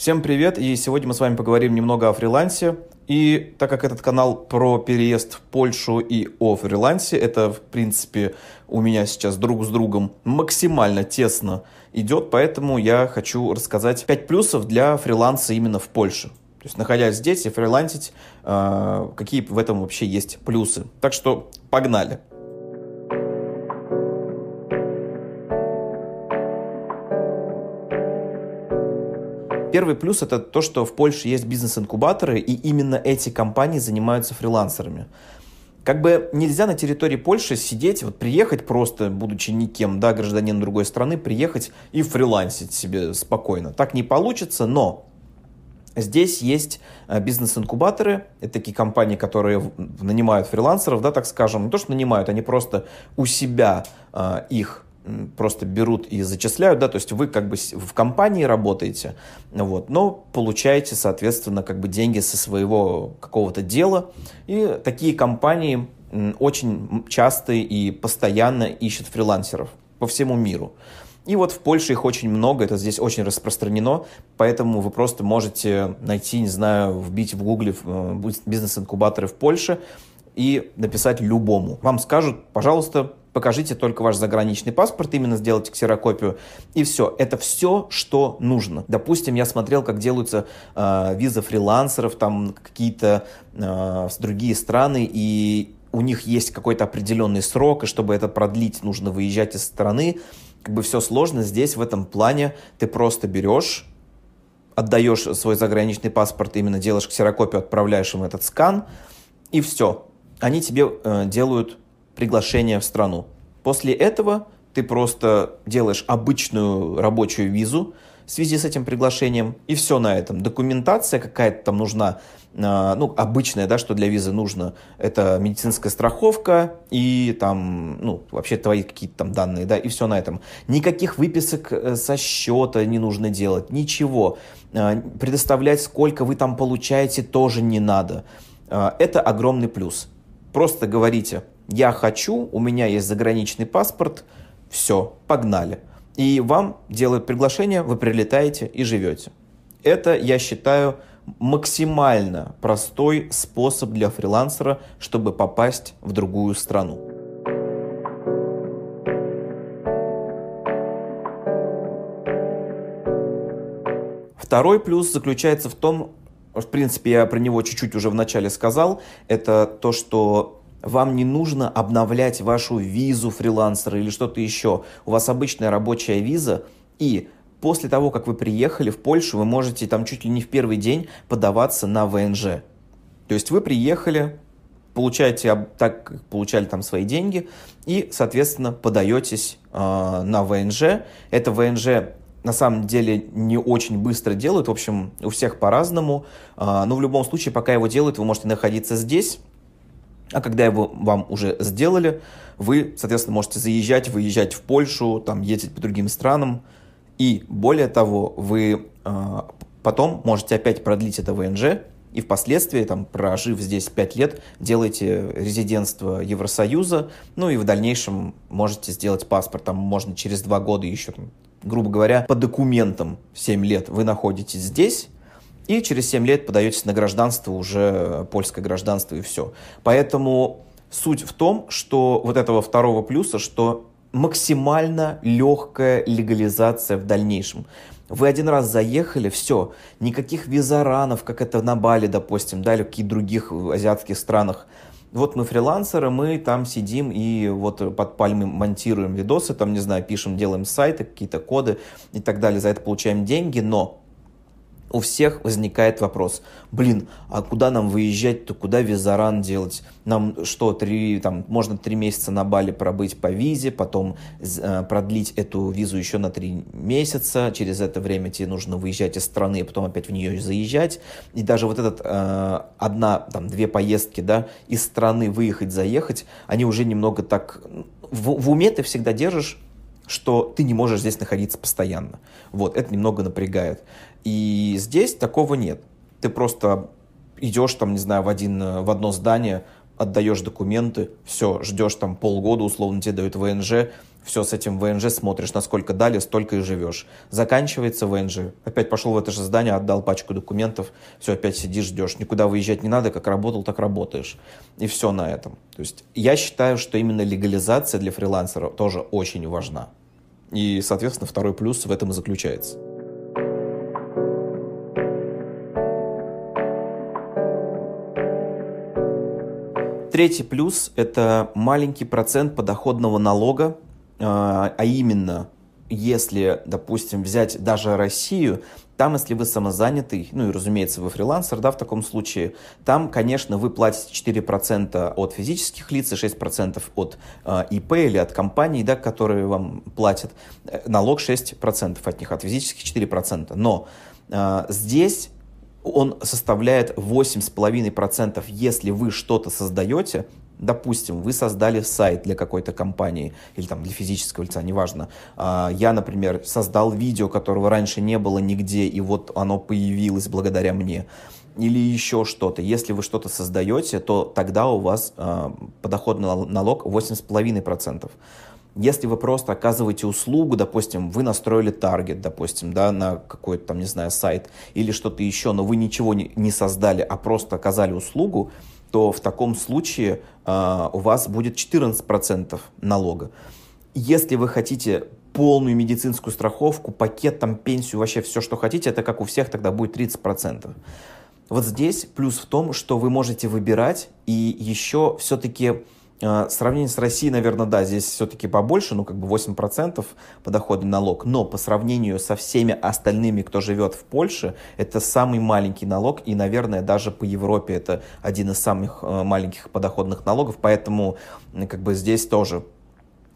Всем привет, и сегодня мы с вами поговорим немного о фрилансе. И так как этот канал про переезд в Польшу и о фрилансе, это, в принципе, у меня сейчас друг с другом максимально тесно идет, поэтому я хочу рассказать 5 плюсов для фриланса именно в Польше. То есть, находясь здесь и фрилансить, а, какие в этом вообще есть плюсы. Так что погнали! Первый плюс это то, что в Польше есть бизнес-инкубаторы, и именно эти компании занимаются фрилансерами. Как бы нельзя на территории Польши сидеть, вот приехать просто, будучи никем, да, гражданин другой страны, приехать и фрилансить себе спокойно. Так не получится, но Здесь есть э, бизнес-инкубаторы, это такие компании, которые нанимают фрилансеров, да, так скажем, не то, что нанимают, они просто у себя э, их просто берут и зачисляют, да, то есть вы как бы в компании работаете, вот, но получаете, соответственно, как бы деньги со своего какого-то дела, и такие компании очень часто и постоянно ищут фрилансеров по всему миру. И вот в Польше их очень много, это здесь очень распространено, поэтому вы просто можете найти, не знаю, вбить в гугле э, бизнес-инкубаторы в Польше и написать любому. Вам скажут, пожалуйста, покажите только ваш заграничный паспорт, именно сделайте ксерокопию, и все. Это все, что нужно. Допустим, я смотрел, как делаются э, визы фрилансеров, там какие-то э, другие страны, и у них есть какой-то определенный срок, и чтобы это продлить, нужно выезжать из страны. Как бы все сложно. Здесь в этом плане ты просто берешь отдаешь свой заграничный паспорт, именно делаешь ксерокопию, отправляешь им этот скан, и все. Они тебе э, делают приглашение в страну. После этого ты просто делаешь обычную рабочую визу в связи с этим приглашением, и все на этом. Документация какая-то там нужна, а, ну, обычная, да, что для визы нужно, это медицинская страховка и там, ну, вообще твои какие-то там данные, да, и все на этом. Никаких выписок э, со счета не нужно делать, ничего. А, предоставлять, сколько вы там получаете, тоже не надо. А, это огромный плюс. Просто говорите, я хочу, у меня есть заграничный паспорт, все, погнали. И вам делают приглашение, вы прилетаете и живете. Это, я считаю, максимально простой способ для фрилансера, чтобы попасть в другую страну. Второй плюс заключается в том, в принципе, я про него чуть-чуть уже в начале сказал, это то, что вам не нужно обновлять вашу визу фрилансера или что-то еще. У вас обычная рабочая виза, и после того, как вы приехали в Польшу, вы можете там чуть ли не в первый день подаваться на ВНЖ. То есть вы приехали, получаете, так как получали там свои деньги, и, соответственно, подаетесь э, на ВНЖ. Это ВНЖ на самом деле не очень быстро делают. В общем, у всех по-разному. А, но в любом случае, пока его делают, вы можете находиться здесь. А когда его вам уже сделали, вы, соответственно, можете заезжать, выезжать в Польшу, там ездить по другим странам. И более того, вы а, потом можете опять продлить это ВНЖ и впоследствии, там, прожив здесь 5 лет, делаете резидентство Евросоюза, ну и в дальнейшем можете сделать паспорт, там можно через 2 года еще, там, грубо говоря, по документам 7 лет вы находитесь здесь, и через 7 лет подаетесь на гражданство, уже польское гражданство и все. Поэтому суть в том, что вот этого второго плюса, что максимально легкая легализация в дальнейшем. Вы один раз заехали, все, никаких визаранов, как это на Бали, допустим, да, или каких других э, азиатских странах. Вот мы фрилансеры, мы там сидим и вот под пальмой монтируем видосы, там, не знаю, пишем, делаем сайты, какие-то коды и так далее, за это получаем деньги, но у всех возникает вопрос, блин, а куда нам выезжать-то, куда визаран делать? Нам что, три, там, можно три месяца на Бали пробыть по визе, потом э, продлить эту визу еще на три месяца, через это время тебе нужно выезжать из страны, а потом опять в нее заезжать. И даже вот этот э, одна, там, две поездки, да, из страны выехать, заехать, они уже немного так... В, в уме ты всегда держишь что ты не можешь здесь находиться постоянно. Вот, это немного напрягает. И здесь такого нет. Ты просто идешь там, не знаю, в, один, э, в одно здание, отдаешь документы, все, ждешь там полгода, условно тебе дают ВНЖ, все с этим ВНЖ смотришь, насколько дали, столько и живешь. Заканчивается ВНЖ, опять пошел в это же здание, отдал пачку документов, все, опять сидишь, ждешь, никуда выезжать не надо, как работал, так работаешь. И все на этом. То есть я считаю, что именно легализация для фрилансера тоже очень важна. И, соответственно, второй плюс в этом и заключается. Третий плюс – это маленький процент подоходного налога, а, а именно если, допустим, взять даже Россию, там, если вы самозанятый, ну и, разумеется, вы фрилансер, да, в таком случае, там, конечно, вы платите 4% от физических лиц и 6% от э, а, ИП или от компаний, да, которые вам платят. Э, налог 6% от них, а от физических 4%. Но э, здесь он составляет 8,5%, если вы что-то создаете, Допустим, вы создали сайт для какой-то компании или там для физического лица, неважно. А, я, например, создал видео, которого раньше не было нигде, и вот оно появилось благодаря мне или еще что-то. Если вы что-то создаете, то тогда у вас а, подоходный налог 8,5%. Если вы просто оказываете услугу, допустим, вы настроили таргет, допустим, да, на какой-то там, не знаю, сайт или что-то еще, но вы ничего не, не создали, а просто оказали услугу, то в таком случае э, у вас будет 14% налога. Если вы хотите полную медицинскую страховку, пакет, там, пенсию, вообще все, что хотите, это как у всех, тогда будет 30%. Вот здесь плюс в том, что вы можете выбирать и еще все-таки Э, сравнение с Россией, наверное, да, здесь все-таки побольше, ну, как бы 8% подоходный налог, но по сравнению со всеми остальными, кто живет в Польше, это самый маленький налог, и, наверное, даже по Европе это один из самых э, маленьких подоходных налогов, поэтому, как бы, здесь тоже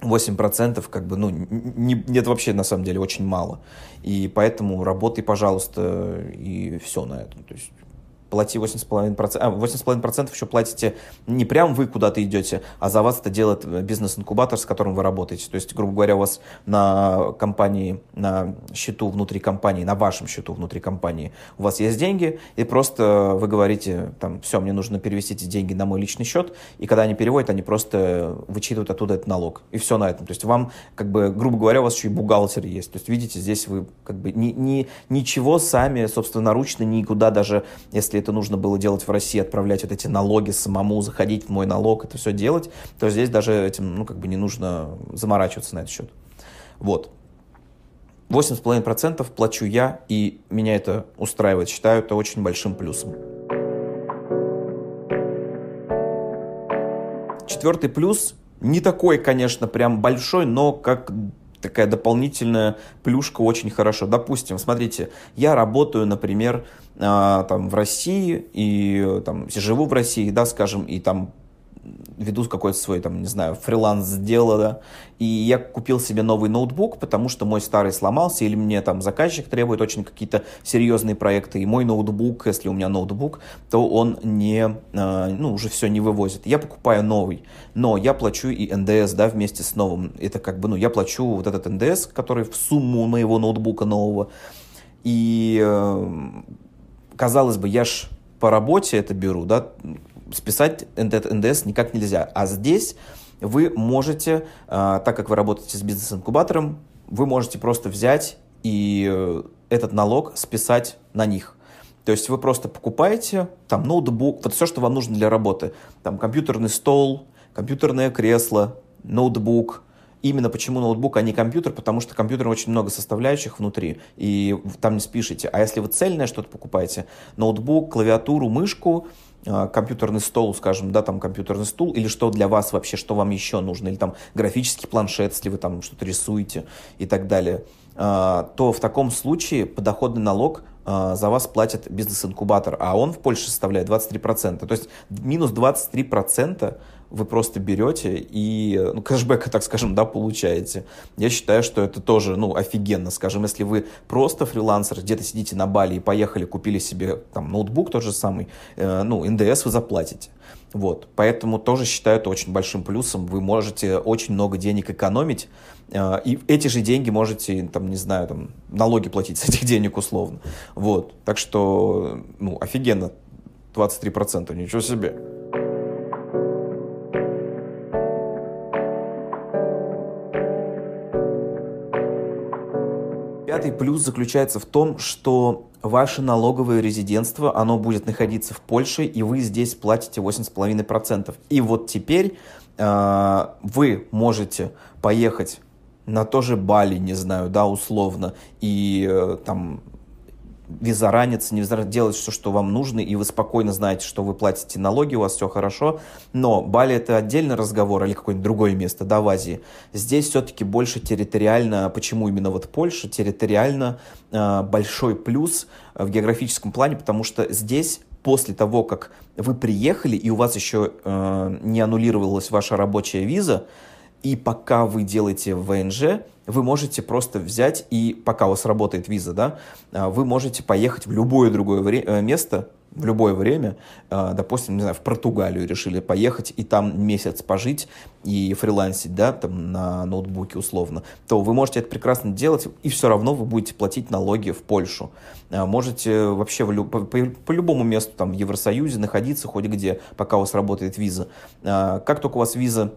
8% как бы, ну, не, нет вообще, на самом деле, очень мало. И поэтому работай, пожалуйста, и все на этом. То есть плати 8,5%. А, 8,5% еще платите не прям вы куда-то идете, а за вас это делает э, бизнес-инкубатор, с которым вы работаете. То есть, грубо говоря, у вас на компании, на счету внутри компании, на вашем счету внутри компании у вас есть деньги, и просто вы говорите, там, все, мне нужно перевести эти деньги на мой личный счет, и когда они переводят, они просто вычитывают оттуда этот налог. И все на этом. То есть вам, как бы, грубо говоря, у вас еще и бухгалтер есть. То есть, видите, здесь вы как бы ни, ни, ничего сами собственно, собственноручно никуда даже, если это нужно было делать в России, отправлять вот эти налоги самому, заходить в мой налог, это все делать, то здесь даже этим, ну, как бы не нужно заморачиваться на этот счет. Вот. 8,5% плачу я, и меня это устраивает. Считаю это очень большим плюсом. Четвертый плюс, не такой, конечно, прям большой, но как такая дополнительная плюшка очень хорошо. Допустим, смотрите, я работаю, например, а, там, в России и там, живу в России, да, скажем, и там веду какой-то свой, там, не знаю, фриланс дело, да, и я купил себе новый ноутбук, потому что мой старый сломался, или мне там заказчик требует очень какие-то серьезные проекты, и мой ноутбук, если у меня ноутбук, то он не, а, ну, уже все не вывозит. Я покупаю новый, но я плачу и НДС, да, вместе с новым. Это как бы, ну, я плачу вот этот НДС, который в сумму моего ноутбука нового, и э, казалось бы, я ж по работе это беру, да, списать НДС никак нельзя. А здесь вы можете, а, так как вы работаете с бизнес-инкубатором, вы можете просто взять и э, этот налог списать на них. То есть вы просто покупаете там ноутбук, вот все, что вам нужно для работы. Там компьютерный стол, компьютерное кресло, ноутбук, Именно почему ноутбук, а не компьютер, потому что компьютер очень много составляющих внутри, и там не спишите. А если вы цельное что-то покупаете, ноутбук, клавиатуру, мышку, а, компьютерный стол, скажем, да, там компьютерный стул, или что для вас вообще, что вам еще нужно, или там графический планшет, если вы там что-то рисуете и так далее, а, то в таком случае подоходный налог а, за вас платит бизнес-инкубатор, а он в Польше составляет 23%. То есть минус 23% вы просто берете и ну, кэшбэка, так скажем, да, получаете. Я считаю, что это тоже, ну, офигенно. Скажем, если вы просто фрилансер, где-то сидите на Бали и поехали, купили себе там ноутбук тот же самый, э, ну, НДС вы заплатите. Вот, поэтому тоже считаю это очень большим плюсом. Вы можете очень много денег экономить, э, и эти же деньги можете, там, не знаю, там, налоги платить с этих денег условно. Вот, так что, ну, офигенно, 23%, ничего себе. Пятый плюс заключается в том, что ваше налоговое резидентство, оно будет находиться в Польше, и вы здесь платите 8,5%. И вот теперь э, вы можете поехать на то же Бали, не знаю, да, условно, и э, там визараниться, не визараниться, делать все, что вам нужно, и вы спокойно знаете, что вы платите налоги, у вас все хорошо. Но Бали это отдельный разговор или какое-нибудь другое место, да, в Азии. Здесь все-таки больше территориально, почему именно вот Польша, территориально э, большой плюс э, в географическом плане, потому что здесь после того, как вы приехали, и у вас еще э, не аннулировалась ваша рабочая виза, и пока вы делаете ВНЖ, вы можете просто взять и, пока у вас работает виза, да, а, вы можете поехать в любое другое вре- э, место, в любое время, а, допустим, не знаю, в Португалию решили поехать и там месяц пожить и фрилансить, да, там на ноутбуке условно, то вы можете это прекрасно делать, и все равно вы будете платить налоги в Польшу. А, можете вообще в, по, по, по любому месту там в Евросоюзе находиться, хоть где, пока у вас работает виза. Как только у вас виза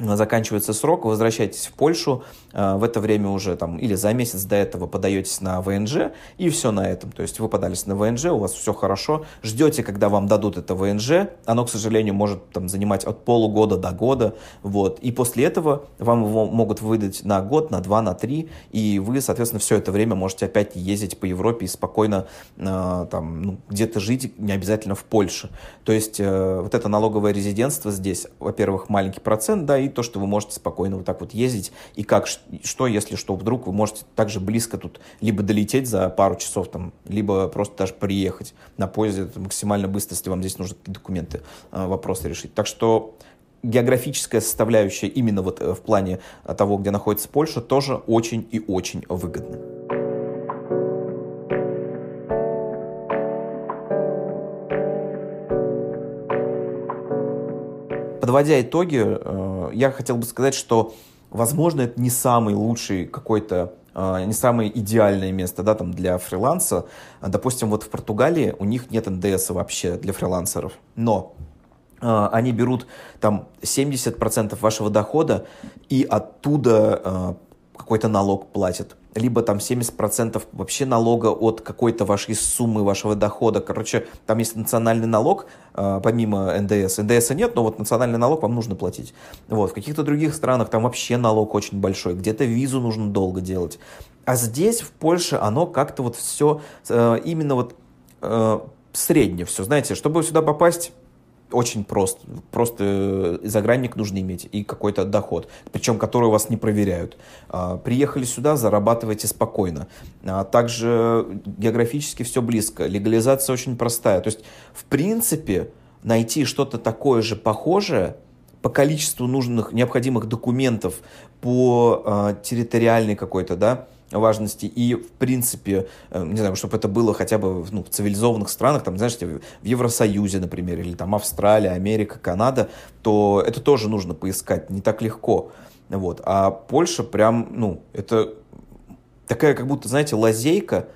Э, заканчивается срок, возвращаетесь в Польшу, э, в это время уже там или за месяц до этого подаетесь на ВНЖ, и все на этом. То есть вы подались на ВНЖ, у вас все хорошо, ждете, когда вам дадут это ВНЖ, оно, к сожалению, может там занимать от полугода до года, вот, и после этого вам его могут выдать на год, на два, на три, и вы, соответственно, все это время можете опять ездить по Европе и спокойно э, там ну, где-то жить, не обязательно в Польше. То есть вот это налоговое резидентство здесь, во-первых, маленький процент, да, и говорит то, что вы можете спокойно вот так вот ездить, и как, что, если что, вдруг вы можете также близко тут либо долететь за пару часов там, либо просто даже приехать на поезде это максимально быстро, если вам здесь нужно какие-то документы, а, вопросы решить. Так что географическая составляющая именно вот э, в плане э, того, где находится Польша, тоже очень и очень выгодна. Подводя итоги, э, я хотел бы сказать, что, возможно, это не самый лучший какой-то а, не самое идеальное место да, там для фриланса. Допустим, вот в Португалии у них нет НДС вообще для фрилансеров. Но а, они берут там 70% вашего дохода и оттуда а, какой-то налог платят либо там 70% вообще налога от какой-то вашей суммы, вашего дохода. Короче, там есть национальный налог, а, помимо НДС. НДС нет, но вот национальный налог вам нужно платить. Вот, в каких-то других странах там вообще налог очень большой, где-то визу нужно долго делать. А здесь, в Польше, оно как-то вот все э, именно вот э, среднее все. Знаете, чтобы сюда попасть, очень прост. Просто э, загранник нужно иметь и какой-то доход, причем который у вас не проверяют. А, приехали сюда, зарабатывайте спокойно. А также географически все близко. Легализация очень простая. То есть, в принципе, найти что-то такое же похожее по количеству нужных, необходимых документов, по а, территориальной какой-то, да, важности, и, в принципе, э, не знаю, чтобы это было хотя бы ну, в цивилизованных странах, там, знаешь, в Евросоюзе, например, или там Австралия, Америка, Канада, то это тоже нужно поискать, не так легко. Вот. А Польша прям, ну, это такая как будто, знаете, лазейка,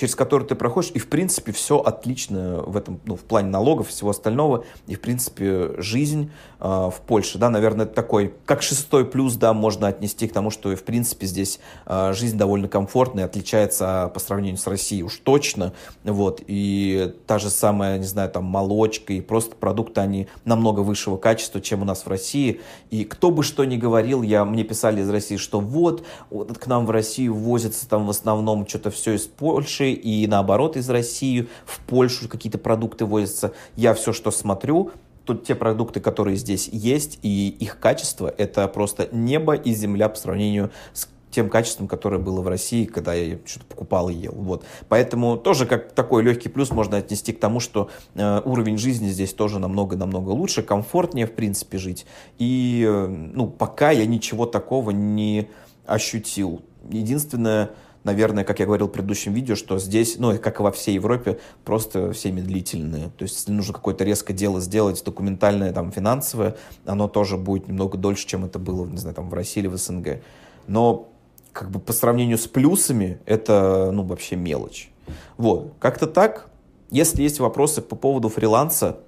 через который ты проходишь, и, в принципе, все отлично в этом, ну, в плане налогов и всего остального, и, в принципе, жизнь э, в Польше, да, наверное, это такой, как шестой плюс, да, можно отнести к тому, что, в принципе, здесь э, жизнь довольно комфортная, отличается а, по сравнению с Россией уж точно, вот, и та же самая, не знаю, там, молочка и просто продукты, они намного высшего качества, чем у нас в России, и кто бы что ни говорил, я, мне писали из России, что вот, вот к нам в Россию возится там в основном что-то все из Польши, и наоборот из России в Польшу какие-то продукты возятся. Я все, что смотрю, тут те продукты, которые здесь есть, и их качество, это просто небо и земля по сравнению с тем качеством, которое было в России, когда я что-то покупал и ел. Вот. Поэтому тоже как такой легкий плюс можно отнести к тому, что э, уровень жизни здесь тоже намного-намного лучше, комфортнее, в принципе, жить. И, э, ну, пока я ничего такого не ощутил. Единственное, наверное, как я говорил в предыдущем видео, что здесь, ну, как и во всей Европе, просто все медлительные. То есть, если нужно какое-то резкое дело сделать, документальное, там, финансовое, оно тоже будет немного дольше, чем это было, не знаю, там, в России или в СНГ. Но, как бы, по сравнению с плюсами, это, ну, вообще мелочь. Вот, как-то так. Если есть вопросы по поводу фриланса,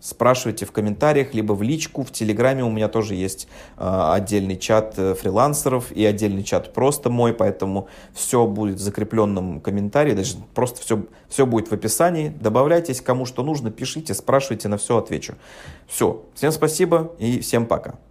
спрашивайте в комментариях, либо в личку, в Телеграме у меня тоже есть э, отдельный чат э, фрилансеров и отдельный чат просто мой, поэтому все будет в закрепленном комментарии, даже просто все, все будет в описании. Добавляйтесь, кому что нужно, пишите, спрашивайте, на все отвечу. Все, всем спасибо и всем пока.